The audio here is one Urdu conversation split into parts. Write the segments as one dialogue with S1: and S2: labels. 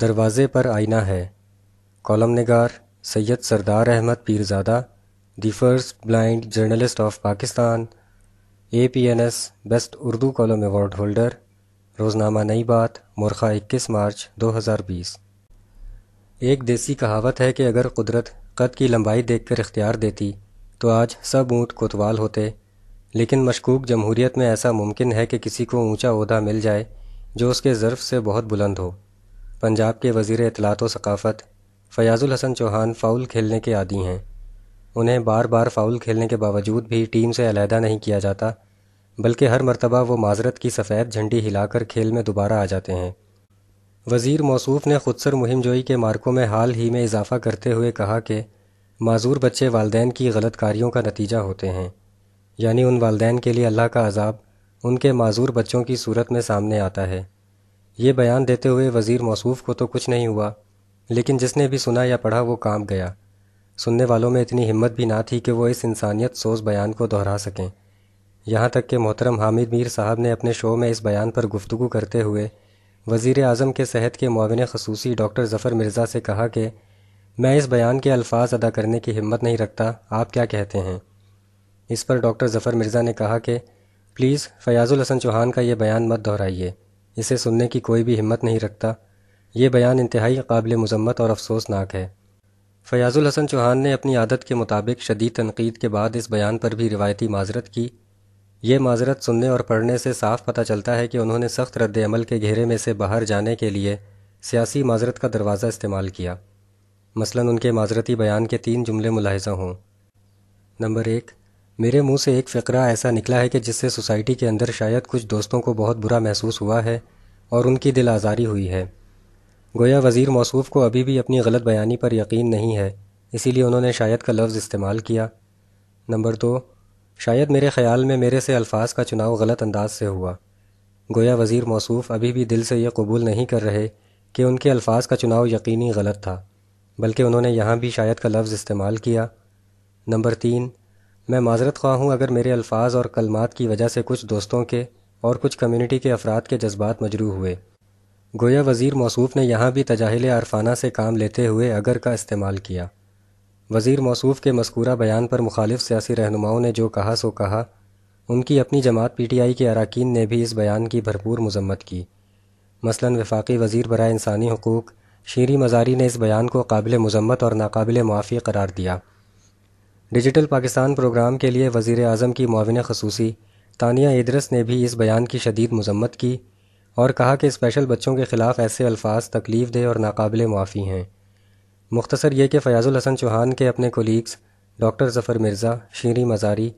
S1: دروازے پر آئینہ ہے کالم نگار Syed Sardar Ahmed Pirzada the first blind journalist of Pakistan A P N S best Urdu column award holder روزنامہ نئی بات مرخہ اکیس مارچ دو ہزار بیس ایک دیسی کہاوت ہے کہ اگر قدرت قد کی لمبائی دیکھ کر اختیار دیتی تو آج سب اونٹ کوتوال ہوتے لیکن مشکوک جمہوریت میں ایسا ممکن ہے کہ کسی کو اونچا عہدہ مل جائے جو اس کے ظرف سے بہت بلند ہو پنجاب کے وزیر اطلاعات و ثقافت فیاض الحسن چوہان فاؤل کھیلنے کے عادی ہیں انہیں بار بار فاؤل کھیلنے کے باوجود بھی ٹیم سے علیحدہ نہیں کیا جاتا بلکہ ہر مرتبہ وہ معذرت کی سفید جھنڈی ہلا کر کھیل میں دوبارہ آ جاتے ہیں وزیر موصوف نے خود سر مہم جوئی کے مارکوں میں حال ہی میں اضافہ کرتے ہوئے کہا کہ معذور بچے والدین کی غلط کاریوں کا نتیجہ ہوتے ہیں یعنی ان والدین کے لیے اللہ کا عذاب ان کے معذور بچوں کی صورت میں سامنے آتا ہے یہ بیان دیتے ہوئے وزیر موصوف کو تو کچھ نہیں ہوا لیکن جس نے بھی سنا یا پڑھا وہ کام گیا سننے والوں میں اتنی ہمت بھی نہ تھی کہ وہ اس انسانیت سوز بیان کو دہرا سکیں یہاں تک کہ محترم حامد میر صاحب نے اپنے شو میں اس بیان پر گفتگو کرتے ہوئے وزیر اعظم کے صحت کے معاون خصوصی ڈاکٹر ظفر مرزا سے کہا کہ میں اس بیان کے الفاظ ادا کرنے کی ہمت نہیں رکھتا آپ کیا کہتے ہیں اس پر ڈاکٹر ظفر مرزا نے کہا کہ پلیز فیاض الحسن چوہان کا یہ بیان مت دہرائیے اسے سننے کی کوئی بھی ہمت نہیں رکھتا یہ بیان انتہائی قابل مذمت اور افسوسناک ہے فیاض الحسن چوہان نے اپنی عادت کے مطابق شدید تنقید کے بعد اس بیان پر بھی روایتی معذرت کی یہ معذرت سننے اور پڑھنے سے صاف پتہ چلتا ہے کہ انہوں نے سخت رد عمل کے گھیرے میں سے باہر جانے کے لیے سیاسی معذرت کا دروازہ استعمال کیا مثلا ان کے معذرتی بیان کے تین جملے ملاحظہ ہوں نمبر ایک میرے منہ سے ایک فقرہ ایسا نکلا ہے کہ جس سے سوسائٹی کے اندر شاید کچھ دوستوں کو بہت برا محسوس ہوا ہے اور ان کی دل آزاری ہوئی ہے گویا وزیر موصوف کو ابھی بھی اپنی غلط بیانی پر یقین نہیں ہے اسی لیے انہوں نے شاید کا لفظ استعمال کیا نمبر دو شاید میرے خیال میں میرے سے الفاظ کا چناؤ غلط انداز سے ہوا گویا وزیر موصوف ابھی بھی دل سے یہ قبول نہیں کر رہے کہ ان کے الفاظ کا چناؤ یقینی غلط تھا بلکہ انہوں نے یہاں بھی شاید کا لفظ استعمال کیا نمبر تین میں معذرت خواہ ہوں اگر میرے الفاظ اور کلمات کی وجہ سے کچھ دوستوں کے اور کچھ کمیونٹی کے افراد کے جذبات مجروح ہوئے گویا وزیر موصوف نے یہاں بھی تجاہل عرفانہ سے کام لیتے ہوئے اگر کا استعمال کیا وزیر موصوف کے مذکورہ بیان پر مخالف سیاسی رہنماؤں نے جو کہا سو کہا ان کی اپنی جماعت پی ٹی آئی کے اراکین نے بھی اس بیان کی بھرپور مذمت کی مثلا وفاقی وزیر برائے انسانی حقوق شیریں مزاری نے اس بیان کو قابل مذمت اور ناقابل معافی قرار دیا ڈیجیٹل پاکستان پروگرام کے لیے وزیر اعظم کی معاون خصوصی تانیہ ادرس نے بھی اس بیان کی شدید مذمت کی اور کہا کہ اسپیشل بچوں کے خلاف ایسے الفاظ تکلیف دہ اور ناقابل معافی ہیں مختصر یہ کہ فیاض الحسن چوہان کے اپنے کولیگس ڈاکٹر ظفر مرزا شیریں مزاری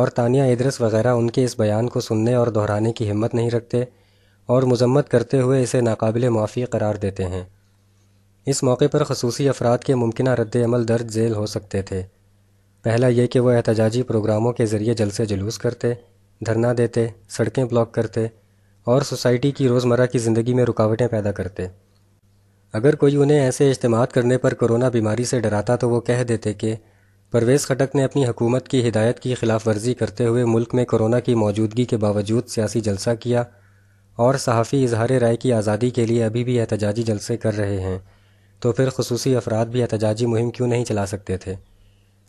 S1: اور تانیہ ادرس وغیرہ ان کے اس بیان کو سننے اور دہرانے کی ہمت نہیں رکھتے اور مذمت کرتے ہوئے اسے ناقابل معافی قرار دیتے ہیں اس موقع پر خصوصی افراد کے ممکنہ رد عمل درج ذیل ہو سکتے تھے پہلا یہ کہ وہ احتجاجی پروگراموں کے ذریعے جلسے جلوس کرتے دھرنا دیتے سڑکیں بلاک کرتے اور سوسائٹی کی روزمرہ کی زندگی میں رکاوٹیں پیدا کرتے اگر کوئی انہیں ایسے اجتماعات کرنے پر کرونا بیماری سے ڈراتا تو وہ کہہ دیتے کہ پرویز خٹک نے اپنی حکومت کی ہدایت کی خلاف ورزی کرتے ہوئے ملک میں کرونا کی موجودگی کے باوجود سیاسی جلسہ کیا اور صحافی اظہار رائے کی آزادی کے لیے ابھی بھی احتجاجی جلسے کر رہے ہیں تو پھر خصوصی افراد بھی احتجاجی مہم کیوں نہیں چلا سکتے تھے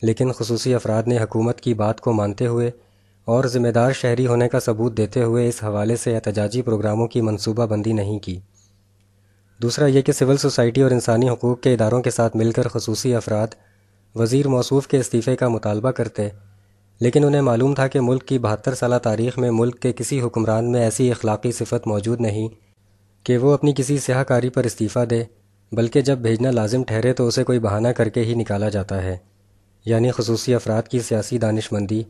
S1: لیکن خصوصی افراد نے حکومت کی بات کو مانتے ہوئے اور ذمہ دار شہری ہونے کا ثبوت دیتے ہوئے اس حوالے سے احتجاجی پروگراموں کی منصوبہ بندی نہیں کی دوسرا یہ کہ سول سوسائٹی اور انسانی حقوق کے اداروں کے ساتھ مل کر خصوصی افراد وزیر موصوف کے استعفے کا مطالبہ کرتے لیکن انہیں معلوم تھا کہ ملک کی بہتر سالہ تاریخ میں ملک کے کسی حکمران میں ایسی اخلاقی صفت موجود نہیں کہ وہ اپنی کسی سیاہ کاری پر استعفیٰ دے بلکہ جب بھیجنا لازم ٹھہرے تو اسے کوئی بہانہ کر کے ہی نکالا جاتا ہے یعنی خصوصی افراد کی سیاسی دانش مندی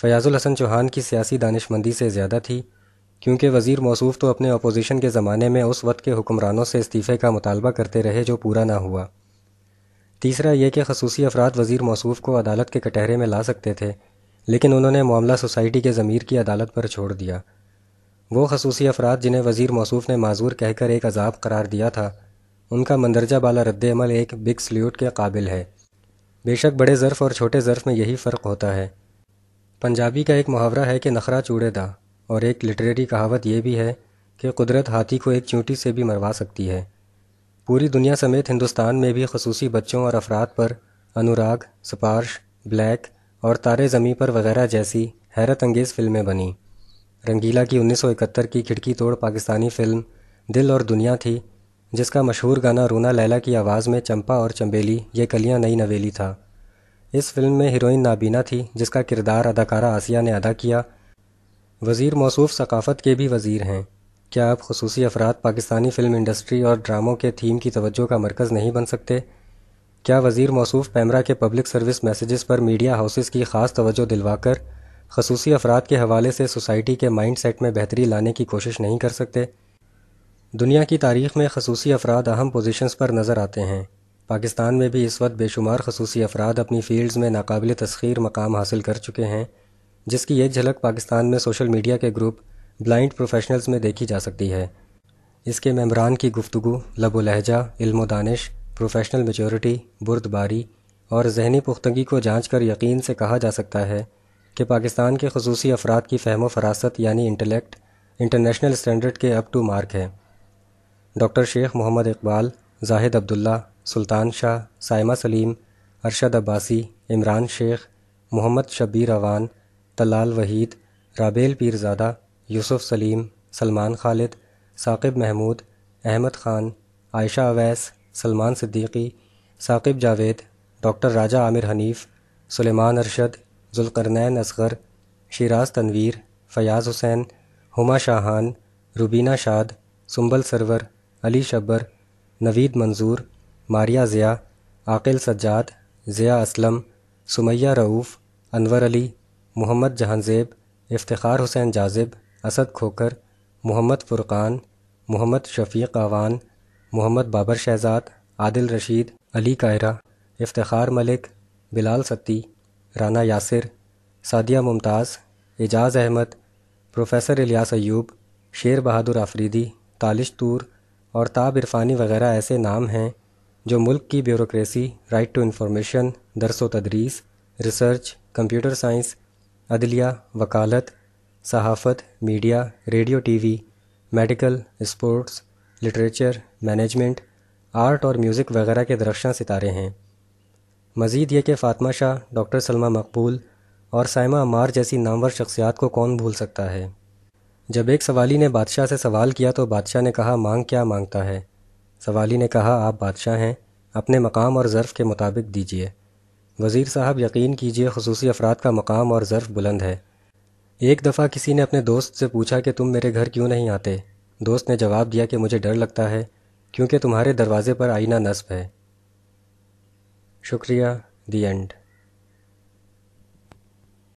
S1: فیاض الحسن چوہان کی سیاسی دانش مندی سے زیادہ تھی کیونکہ وزیر موصوف تو اپنے اپوزیشن کے زمانے میں اس وقت کے حکمرانوں سے استعفے کا مطالبہ کرتے رہے جو پورا نہ ہوا تیسرا یہ کہ خصوصی افراد وزیر موصوف کو عدالت کے کٹہرے میں لا سکتے تھے لیکن انہوں نے معاملہ سوسائٹی کے ضمیر کی عدالت پر چھوڑ دیا وہ خصوصی افراد جنہیں وزیر موصوف نے معذور کہہ کر ایک عذاب قرار دیا تھا ان کا مندرجہ بالا رد عمل ایک بگ سلیوٹ کے قابل ہے بے شک بڑے ظرف اور چھوٹے ظرف میں یہی فرق ہوتا ہے پنجابی کا ایک محاورہ ہے کہ نخرہ چوڑے دا اور ایک لٹریری کہاوت یہ بھی ہے کہ قدرت ہاتھی کو ایک چونٹی سے بھی مروا سکتی ہے پوری دنیا سمیت ہندوستان میں بھی خصوصی بچوں اور افراد پر انوراگ سپارش بلیک اور تارے زمیں پر وغیرہ جیسی حیرت انگیز فلمیں بنیں رنگیلا کی انیس سو اکہتر کی کھڑکی توڑ پاکستانی فلم دل اور دنیا تھی جس کا مشہور گانا رونا لیلا کی آواز میں چمپا اور چمبیلی یہ کلیاں نئی نویلی تھا اس فلم میں ہیروئن نابینا تھی جس کا کردار اداکارہ آسیہ نے ادا کیا وزیر موصوف ثقافت کے بھی وزیر ہیں کیا آپ خصوصی افراد پاکستانی فلم انڈسٹری اور ڈراموں کے تھیم کی توجہ کا مرکز نہیں بن سکتے کیا وزیر موصوف پیمرا کے پبلک سروس میسیجز پر میڈیا ہاؤسز کی خاص توجہ دلوا کر خصوصی افراد کے حوالے سے سوسائٹی کے مائنڈ سیٹ میں بہتری لانے کی کوشش نہیں کر سکتے دنیا کی تاریخ میں خصوصی افراد اہم پوزیشنز پر نظر آتے ہیں پاکستان میں بھی اس وقت بے شمار خصوصی افراد اپنی فیلڈز میں ناقابل تسخیر مقام حاصل کر چکے ہیں جس کی ایک جھلک پاکستان میں سوشل میڈیا کے گروپ بلائنڈ پروفیشنلز میں دیکھی جا سکتی ہے اس کے ممبران کی گفتگو لب و لہجہ علم و دانش پروفیشنل میچورٹی برد باری اور ذہنی پختگی کو جانچ کر یقین سے کہا جا سکتا ہے کہ پاکستان کے خصوصی افراد کی فہم و فراست یعنی انٹلیکٹ انٹرنیشنل اسٹینڈرڈ کے اپ ٹو مارک ہے ڈاکٹر شیخ محمد اقبال زاہد عبداللہ سلطان شاہ سائمہ سلیم ارشد عباسی عمران شیخ محمد شبیر اوان طلال وحید رابیل پیرزادہ یوسف سلیم سلمان خالد ثاقب محمود احمد خان عائشہ اویس سلمان صدیقی ثاقب جاوید ڈاکٹر راجہ عامر حنیف سلیمان ارشد ذوالقرنین اصغر شیراز تنویر فیاض حسین ہما شاہان روبینہ شاد سنبل سرور علی شبر نوید منظور ماریہ ضیاء عاقل سجاد ضیاء اسلم سمیہ رعوف انور علی محمد جہانزیب افتخار حسین جازب اسد کھوکر محمد فرقان محمد شفیق اعوان محمد بابر شہزاد عادل رشید علی قاہرہ افتخار ملک بلال ستی رانا یاسر سعدیہ ممتاز اعجاز احمد پروفیسر الیاس ایوب شیر بہادر آفریدی تالش تور اور تاب عرفانی وغیرہ ایسے نام ہیں جو ملک کی بیوروکریسی رائٹ ٹو انفارمیشن درس و تدریس ریسرچ کمپیوٹر سائنس عدلیہ وکالت صحافت media radio T V medical sports literature management art اور میوزک وغیرہ کے درخشاں ستارے ہیں مزید یہ کہ فاطمہ شاہ ڈاکٹر سلمہ مقبول اور سائمہ امار جیسی نامور شخصیات کو کون بھول سکتا ہے جب ایک سوالی نے بادشاہ سے سوال کیا تو بادشاہ نے کہا مانگ کیا مانگتا ہے سوالی نے کہا آپ بادشاہ ہیں اپنے مقام اور ظرف کے مطابق دیجیے وزیر صاحب یقین کیجیے خصوصی افراد کا مقام اور ظرف بلند ہے ایک دفعہ کسی نے اپنے دوست سے پوچھا کہ تم میرے گھر کیوں نہیں آتے دوست نے جواب دیا کہ مجھے ڈر لگتا ہے کیونکہ تمہارے دروازے پر آئینہ نصب ہے شکریہ دی اینڈ